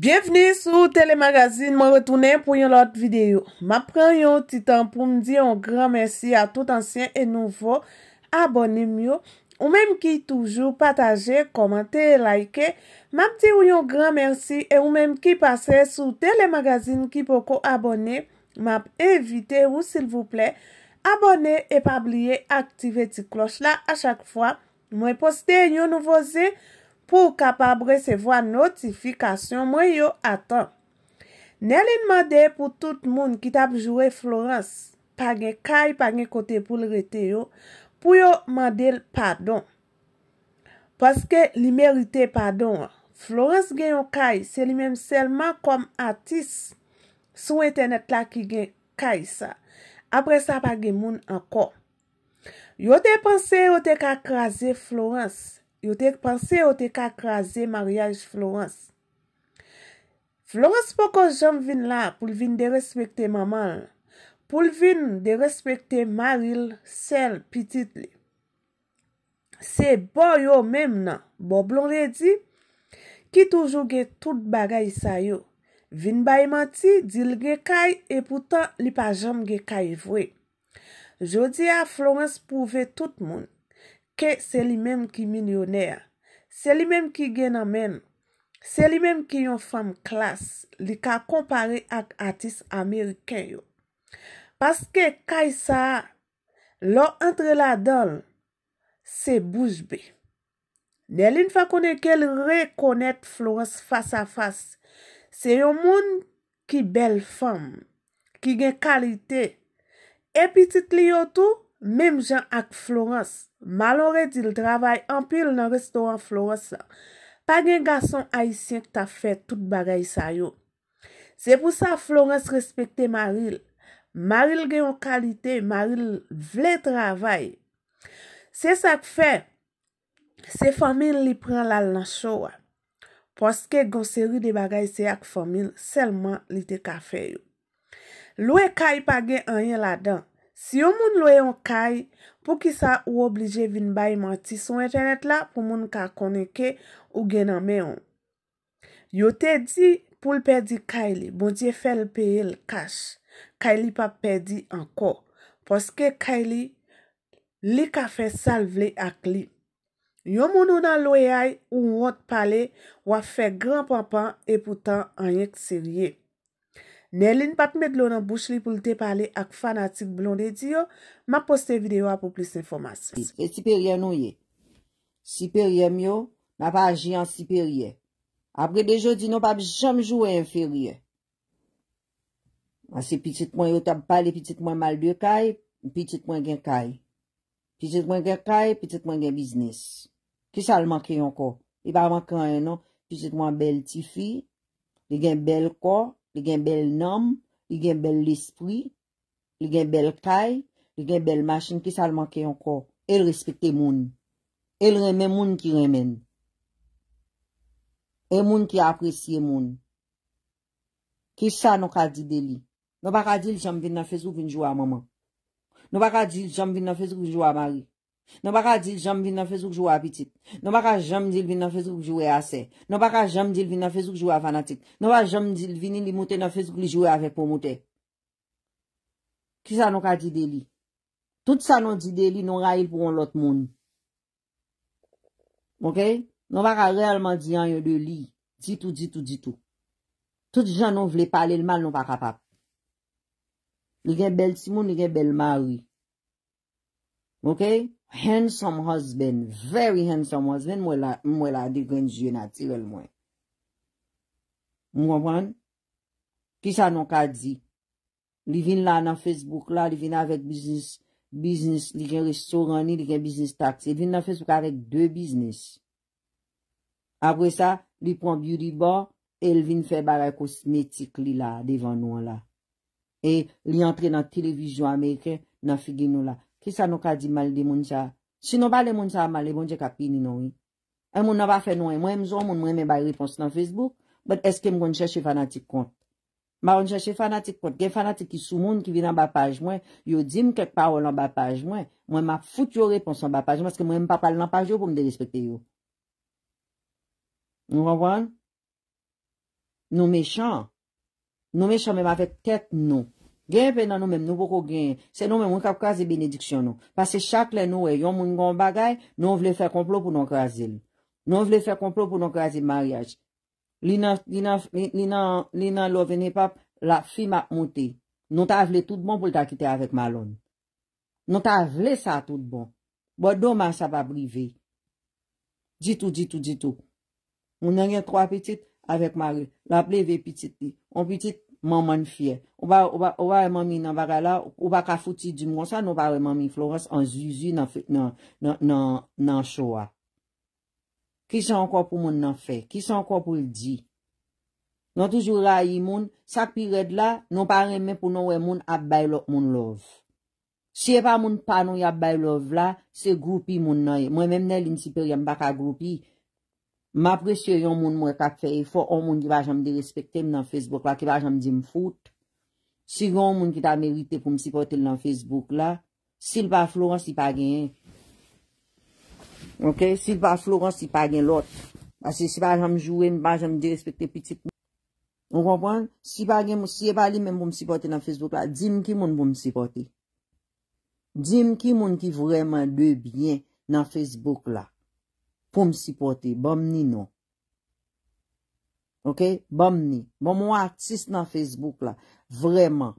Bienveni sou telemagazine, mwen retounen pou yon lot videyo. Mwen pren yon titan pou mdi yon gran mersi a tout ansyen e nouvo abonem yo. Ou menm ki toujou pataje, komante, like. Mwen ti yon gran mersi e ou menm ki pase sou telemagazine ki poko abonem. Mwen evite ou sil vouple abonem e pabliye aktive ti kloch la a chak fwa. Mwen poste yon nouvo zi. pou kapab resevo a notifikasyon, mwen yo atan. Nè li nman de pou tout moun ki tap jwè Florence, pa gen kay, pa gen kote pou l rete yo, pou yo man de l padon. Paske li merite padon, Florence gen yo kay, se li menm selman kom atis, sou eten et la ki gen kay sa. Apre sa pa gen moun anko. Yo te pense yo te kakraze Florence, Yo tek panse yo tek akraze maryaj Florence. Florence poko jom vin la pou vin de respekte mamal. Pou vin de respekte maril sel pitit li. Se bo yo mem nan, bo blon re di, ki toujou ge tout bagay sa yo. Vin bay mati, dil ge kay, e poutan li pa jom ge kay vwe. Jodi a Florence pou ve tout moun. ke se li menm ki minyoner, se li menm ki gen amen, se li menm ki yon fem klas, li ka kompare ak atis Ameriken yo. Paske kaj sa, lo entre la don, se bouj be. Ne li nfa konen ke l rekonet flores fasa fasa, se yon moun ki bel fem, ki gen kalite, epitit li yo tou, Mem jan ak Florence, malore di l travay ampil nan restoran Florence la. Pagen gason aisyen ki ta fè tout bagay sa yo. Se pou sa Florence respekte Maril. Maril gen yon kalite, Maril vle travay. Se sak fè, se famil li pran la lansho a. Poske gonseri de bagay se ak famil, selman li te ka fè yo. Lou e kay pagen anyen la dan. Si yon moun loye yon kay, pou ki sa ou oblije vin bay manti son internet la pou moun ka koneke ou genan meyon. Yo te di pou l perdi kay li, bon diye fel peye l kash. Kay li pa perdi anko, poske kay li li ka fe salvele ak li. Yon moun ou nan loye ay ou wot pale wafen gran papa epoutan an yek sirye. Ne lin pat met lo nan bouch li pou li te pale ak fanatik blonde di yo, ma poste videyo apou plis informasyon. E siperye nou ye, siperye myo, ma pa aji an siperye. Apre de jodi nou pa jomjou e inferye. Asi pitit mwen yo tab pale, pitit mwen mal de kay, pitit mwen gen kay. Pitit mwen gen kay, pitit mwen gen biznes. Ki sal manke yon ko? I e pa manke an yo, non? pitit mwen bel ti fi, e gen bel ko, Li gen bel nom, li gen bel l'espri, li gen bel kaj, li gen bel machin ki sal manke yon kor. El respekte moun. El remen moun ki remen. El moun ki apresye moun. Ki sa nou ka di deli. Nou pa ka di l chanm vin na fezou vinjou a maman. Nou pa ka di l chanm vin na fezou vinjou a maman. Nou baka di l jom vin nan fe souk jou apitit. Nou baka jom di l vin nan fe souk jou e ase. Nou baka jom di l vin nan fe souk jou avanatit. Nou baka jom di l vinin li mouten nan fe souk li jou e ave pou mouten. Ki sa nou ka di de li? Tout sa nou di de li nou rayil pou an lot moun. Ok? Nou baka realman di an yon de li. Di tou, di tou, di tou. Tout jan nou vle pale l mal nou pa kapap. Il gen bel si moun, il gen bel ma wii. Ok? Handsome husband, very handsome husband, mwen la di genjye natirel mwen. Mwen wapan? Ki sa nou ka di? Li vin la nan Facebook la, li vin avek business, business, li genjye restoran li, li genjye business tax. Li vin nan Facebook avek 2 business. Apre sa, li pon Beauty Bar, el vin fe baray kosmetik li la, devan nou la. E li antre nan televizyon ameke, nan figin nou la. Ki sa nou ka di mal di moun tja? Si nou ba le moun tja mal, le moun tje kapi ni nou. E moun nan ba fe nou e mwen mzon moun mwen mwen bay repons nan Facebook. But eske m goun cheshe fanatik kont. Ma goun cheshe fanatik kont. Gen fanatik ki sou moun ki vi nan ba paj mwen. Yo dim kek pa ou lan ba paj mwen. Mwen ma fout yo reponsan ba paj mwen. Aske mwen m pa pal lan paj yo pou m de respete yo. Nou wan wan? Nou mechon. Nou mechon men ma fe ket nou. Gen pen nan nou men, nou pou kon gen. Se nou men, moun kap kaze benediksyon nou. Pase chak le nou e, yon moun yon bagay, nou vle fè komplo pou nou kaze l. Nou vle fè komplo pou nou kaze maryaj. Li nan, li nan, li nan lò vene pap, la fi ma mouti. Nou ta vle tout bon pou l ta kite avèk malon. Nou ta vle sa tout bon. Bo, doman sa va brive. Di tou, di tou, di tou. Moun nè nye kwa petite avèk maryaj. La pleve petite. Moun petite, Moun moun fye, ou ba wè moun mi nan baga la, ou ba ka fouti di moun sa, nou ba wè e moun mi flores an zizi nan chowa. Kis an kwa pou moun nan fe, kis an kwa pou l di. Nou toujou rayi moun, sak pi red la, nou pa reme pou nou wè e moun ap bay lop moun lov. Se e pa moun panou y ap bay lov la, se goupi moun nan ye. Mwen mè mnen linsipir yon baka goupi. M apresye yon moun mwen kak fe e fò, on moun ki pa jam de respekte m nan Facebook la, ki pa jam di m fote. Si yon moun ki ta merite pou m sipote l nan Facebook la, sil pa Florence, si pa gen. Ok, sil pa Florence, si pa gen lot. Asi si pa jam jouen, pa jam de respekte piti. On repon, si pa gen moun, si e pa li men pou m sipote l nan Facebook la, di m ki moun pou m sipote. Di m ki moun ki vreman de bien nan Facebook la. pou m sipote, bom ni nou. Ok, bom ni. Bon m wak tis nan Facebook la, vreman.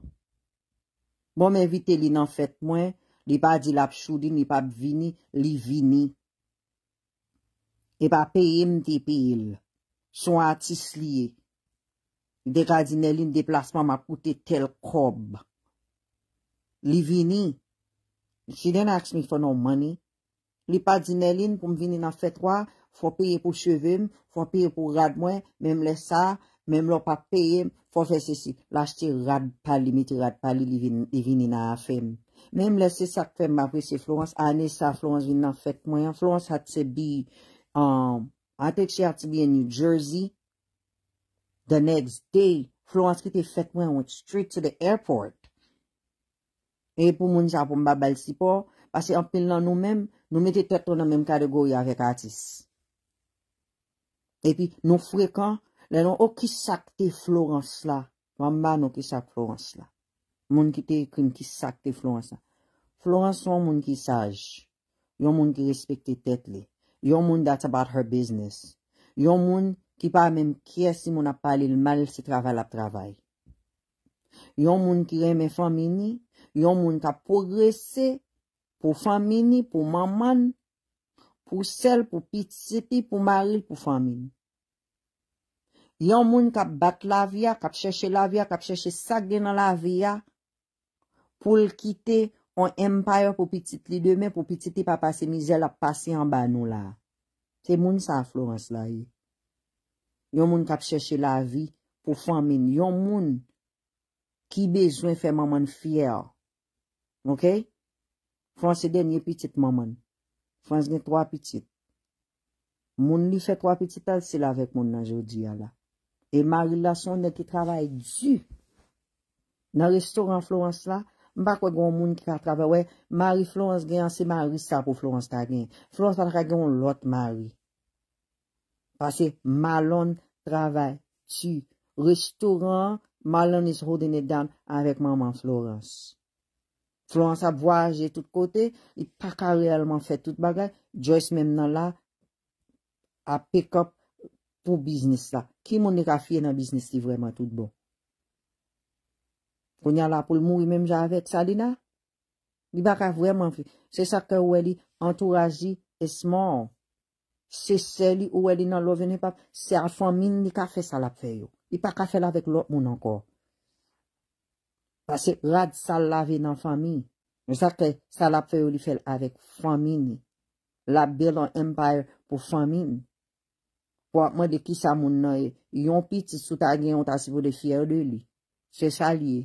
Bon m evite li nan fet mwen, li pa di lap choudin, li pa bvini, li vini. Li e pa peye m te peye l. Son wak tis liye. Li dek adine li n deplasman ma koute tel kob. Li vini. Si den aks mi fono money, li vini. Li pa dine lin pou m vini nan fèt wè, fò pèye pou chevèm, fò pèye pou rad mwen, mèm lè sa, mèm lò pa pèye, fò fè se si. La jte rad pali, mète rad pali li vini nan a fèm. Mèm lè se sa k fèm apre se flouans, anè sa flouans vini nan fèt mwen. Flouans hat se bi, an tek che hat se bi en New Jersey, the next day, flouans ki te fèt mwen went straight to the airport. E pou oh, moun chan pou mba balsipo, pasi anpil nan nou men, nou meti tet ton nan men kadegoy avèk atis. E pi nou frekan, lè nan, o kis sak te Florence la, mba nou kis sak Florence la. Moun ki te krim kis sak te Florence la. Florence son moun ki saj. Yon moun ki respekte tet le. Yon moun dat about her business. Yon moun ki pa men kye si moun ap pale l mal se travèl ap travèl. Yon moun ki reme famini, Yon moun kap progresè pou famini, pou maman, pou sel, pou piti sepi, pou mali, pou famini. Yon moun kap bat la viya, kap chèche la viya, kap chèche sak dena la viya, pou l'kite yon empire pou piti li deme, pou piti li pa pase mizè la pase yon banou la. Se moun sa aflorens la yi. Yon moun kap chèche la vi, pou famini. Ok, franse denye pitit maman, franse gen 3 pitit, moun li fe 3 pitit al, se la vek moun nan jodi ya la, e mary la son ne ki travay du, nan restoran Florence la, mbak wè goun moun ki pa travay, wè, mary Florence gen, se mary sa pou Florence ta gen, Florence pa tra gen lout mary, pa se malon travay, tu, restoran, malon is ho dene dan, avek maman Florence. Frans ap waje tout kote, i pa ka realman fè tout bagay, Joyce menm nan la, ap pekop pou biznis la. Ki moun nika fye nan biznis, si vreman tout bon. Konya la pou l mou, i menm javèk salina, li baka vreman fye. Se sa ke wè li entouraji esman, se se li wè li nan lo venen pap, se an fwa min nika fè salap fè yo. I pa ka fè la vek lop moun ankor. Pase rad sal la ve nan famin. Mwen sa ke sal ap fe ou li fel avek famin. La bel an empire pou famin. Pwa mwen de ki sa moun noye, yon piti sou ta gen yon tasibou de fyer de li. Se sal ye.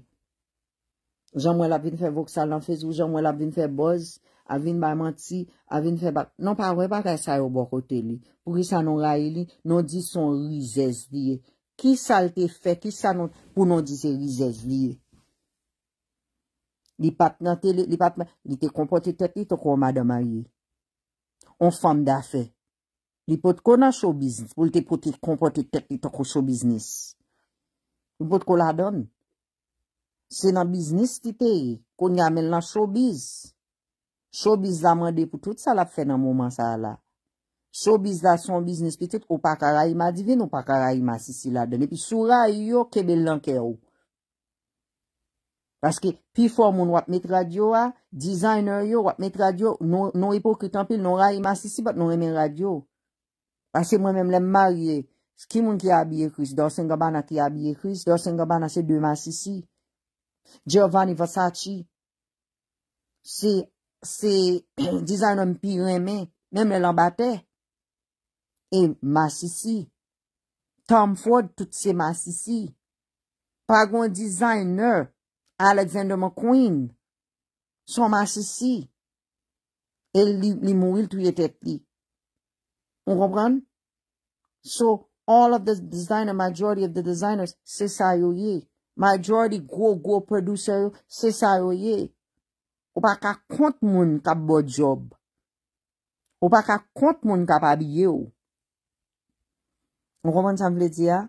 Ou jan mwen la ven fe vok sal nan fez, ou jan mwen la ven fe boz, a ven ba manti, a ven fe bak. Non parwe pa ke sa yo bokote li. Pou ki sa nou ray li, nou di son rizez liye. Ki sal te fe, ki sa nou, pou nou di se rizez liye. Li patmante, li patmante, li te kompote tekli tokwo mada marye. On fam da fe. Li pot konan show business pou li te poti kompote tekli tokwo show business. Li pot kon la don. Se nan business ki te, kon yamen lan show business. Show business la mande pou tout sa la fe nan mouman sa la. Show business la son business pi tit ou pa karayima divin ou pa karayima si si la don. E pi sou ray yo kebe lanker ou. Paske pi fwa moun wap met radyo a, dizayner yo wap met radyo, nou non ipo kri tampil, nou raye masisi, bat nou reme radyo. Paske mwen mem lem marye, skimoun ki abye kriz, dorsen gaban a ki abye kriz, dorsen gaban a se dwe masisi. Giovanni Versace, se, se, dizayn om pi reme, mem le lambate, e masisi. Tom Ford, tout se masisi. Pagwen dizayner, Alexander McQueen. Soma sisi. El li mou il tou ye tek li. On kompran? So, all of the designer, majority of the designers, se sa yo ye. Majority go-go producer yo, se sa yo ye. Ou pa ka kont moun kap bo job. Ou pa ka kont moun kap abi yo. On kompran san vle di ya?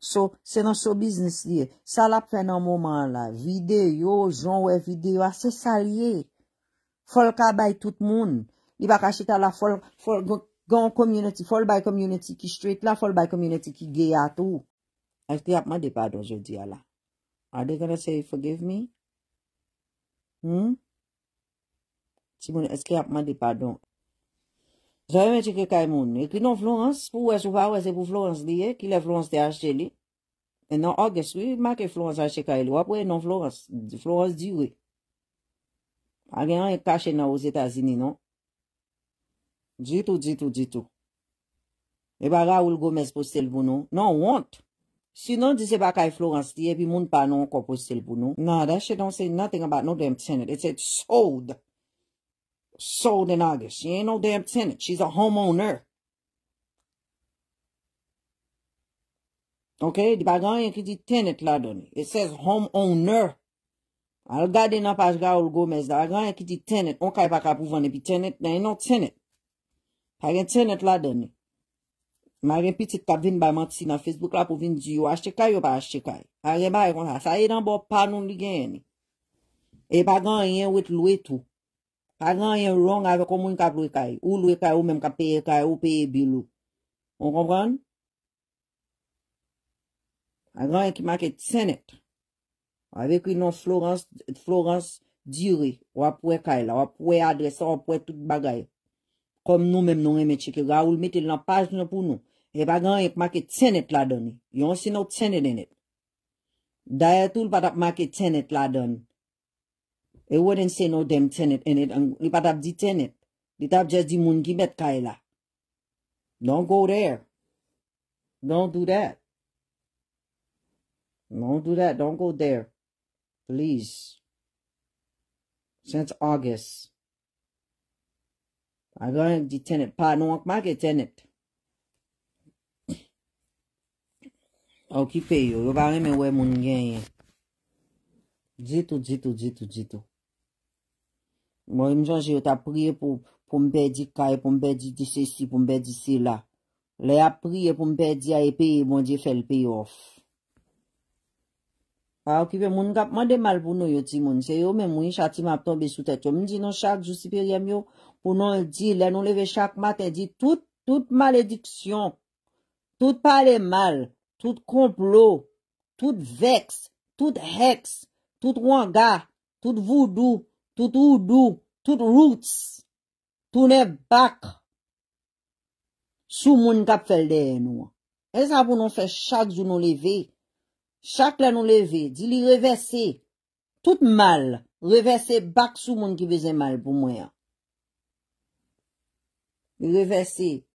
So, se nan so biznes liye, salap fè nan mouman la, videyo, zon wè videyo, se salye. Folk a bay tout moun. I baka chita la fol, fol, gon komyoniti, fol bay komyoniti ki straight la, fol bay komyoniti ki gey atou. Eske apman de padon jow diya la? Are they gonna say forgive me? Hmm? Simouni, eske apman de padon? Zoye men chike kay moun, e ki nan Florence, pou wè sou fa wè se pou Florence liye, ki le Florence te aje li. E nan August, wè mak e Florence aje ka e li, wè pou e nan Florence, Florence di wè. A gen an e kache nan wè zetazini, nan. Dito, dito, dito. E ba Raoul Gomez postel pou nou, nan want. Si nan dise ba kay Florence liye, pi moun pa nan kon postel pou nou. Nan, that shit don't say nothing about nou dem senate, it say it's old. Sou den a ge. She ain't no damn tenant. She's a homeowner. Ok. Di bagan yon ki di tenant la doni. It says homeowner. Al gade nan pasga oul gomez. Da bagan yon ki di tenant. On kay pa kapu vane pi tenant. Nan yon tenant. Pagen tenant la doni. Magen pitit kap vin ba manti nan Facebook la pou vin ziyo. Ashekay yo pa ashekay. Pagen bay kon sa. Sa e yon dan bo panon li geni. E bagan yon wet lue tou. Agran yon rong ave koumoun kap lou ekay, ou lou ekay ou men kap peye ekay, ou peye bilou. On kompran? Agran yon ki make tsenet. Ave kou yon Florence Dury wap wekay la, wap we adresan, wap we tout bagay. Kom nou men nou eme chike, ga ou l mitil nan paj nou pou nou. E bagran yon ki make tsenet la doni. Yon si nou tsenet denet. Daye tou l pat ap make tsenet la doni. It wouldn't say no damn tenant in it. And li patap di tenant. Li tap just the moun ki met kay Don't go there. Don't do that. Don't do that. Don't go there. Please. Since August. I going to tenant. Pa no wak market tenant. Ou ki pe yo. Yo ba reme we moun genye. Jitu, Jitu, Jitu. dito. Mwen mwen janje yo ta priye pou mbe di ka e pou mbe di di se si pou mbe di si la. Le ap priye pou mbe di a e peye mwen di fel peye of. Pa wakipe mwen kap mwen de mal pou nou yo ti mwen. Se yo men mwen yon chati map ton be sou tet yo. Mwen di nou chak Jusipi rem yo pou nou di le nou leve chak maten di. Tout malediksyon, tout pale mal, tout komplot, tout veks, tout heks, tout wanga, tout voudou. tout oudou, tout routs, tout ne bak sou moun kap fel dey nou. E sa pou nou fè chak zoun nou leve, chak la nou leve, di li reverse, tout mal, reverse bak sou moun ki veze mal pou mwen. Li reverse,